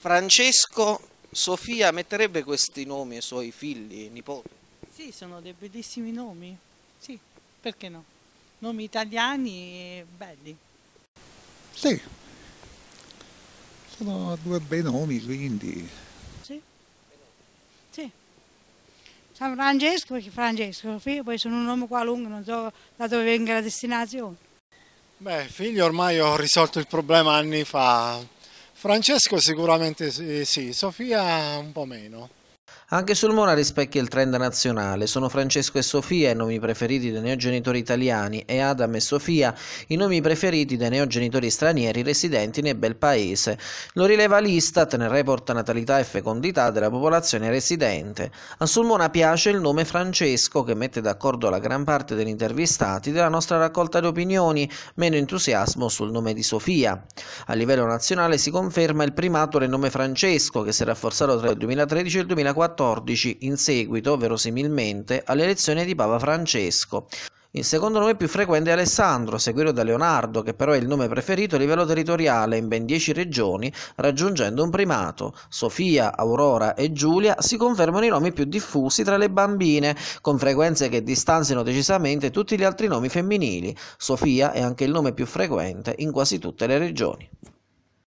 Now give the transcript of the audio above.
Francesco, Sofia metterebbe questi nomi ai suoi figli, e nipoti? Sì, sono dei bellissimi nomi, sì, perché no? Nomi italiani e belli. Sì, sono due bei nomi quindi. Sì, sì. San Francesco perché Francesco, figlio, poi sono un nome qualunque, non so da dove venga la destinazione. Beh, figlio ormai ho risolto il problema anni fa, Francesco sicuramente sì, Sofia un po' meno. Anche sul Mona rispecchia il trend nazionale. Sono Francesco e Sofia i nomi preferiti dai neogenitori italiani e Adam e Sofia i nomi preferiti dai neogenitori stranieri residenti nel bel paese. Lo rileva l'Istat nel report natalità e fecondità della popolazione residente. A Sulmona piace il nome Francesco che mette d'accordo la gran parte degli intervistati della nostra raccolta di opinioni, meno entusiasmo sul nome di Sofia. A livello nazionale si conferma il primato del nome Francesco che si è rafforzato tra il 2013 e il 2014 14 in seguito, verosimilmente, all'elezione di Papa Francesco. Il secondo nome più frequente è Alessandro, seguito da Leonardo, che però è il nome preferito a livello territoriale in ben 10 regioni, raggiungendo un primato. Sofia, Aurora e Giulia si confermano i nomi più diffusi tra le bambine, con frequenze che distanziano decisamente tutti gli altri nomi femminili. Sofia è anche il nome più frequente in quasi tutte le regioni.